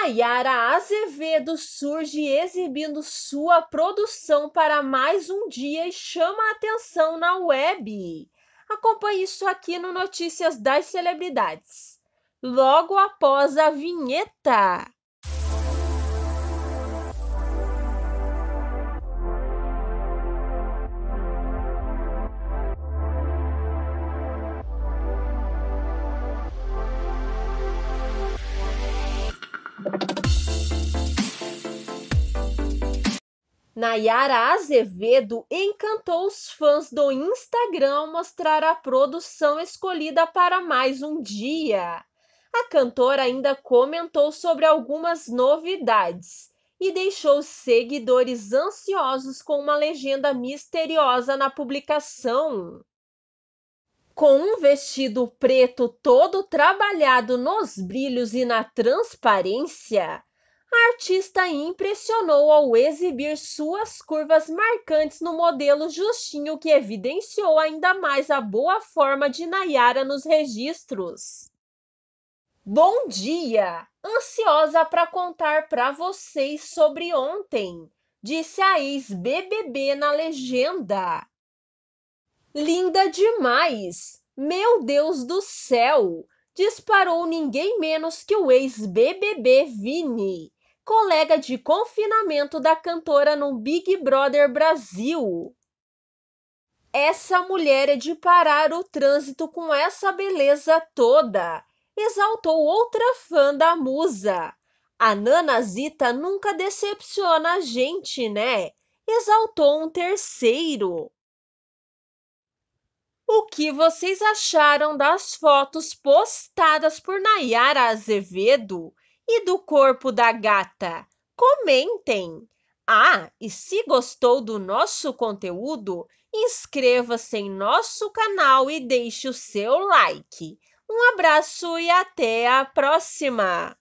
Nayara Azevedo surge exibindo sua produção para mais um dia e chama a atenção na web. Acompanhe isso aqui no Notícias das Celebridades. Logo após a vinheta. Nayara Azevedo encantou os fãs do Instagram ao mostrar a produção escolhida para mais um dia. A cantora ainda comentou sobre algumas novidades e deixou seguidores ansiosos com uma legenda misteriosa na publicação. Com um vestido preto todo trabalhado nos brilhos e na transparência, a artista impressionou ao exibir suas curvas marcantes no modelo justinho que evidenciou ainda mais a boa forma de Nayara nos registros. Bom dia! Ansiosa para contar para vocês sobre ontem, disse a ex-BBB na legenda. Linda demais! Meu Deus do céu! disparou ninguém menos que o ex-BBB Vini colega de confinamento da cantora no Big Brother Brasil. Essa mulher é de parar o trânsito com essa beleza toda, exaltou outra fã da musa. A Nanazita nunca decepciona a gente, né? Exaltou um terceiro. O que vocês acharam das fotos postadas por Nayara Azevedo e do corpo da gata? Comentem! Ah, e se gostou do nosso conteúdo, inscreva-se em nosso canal e deixe o seu like. Um abraço e até a próxima!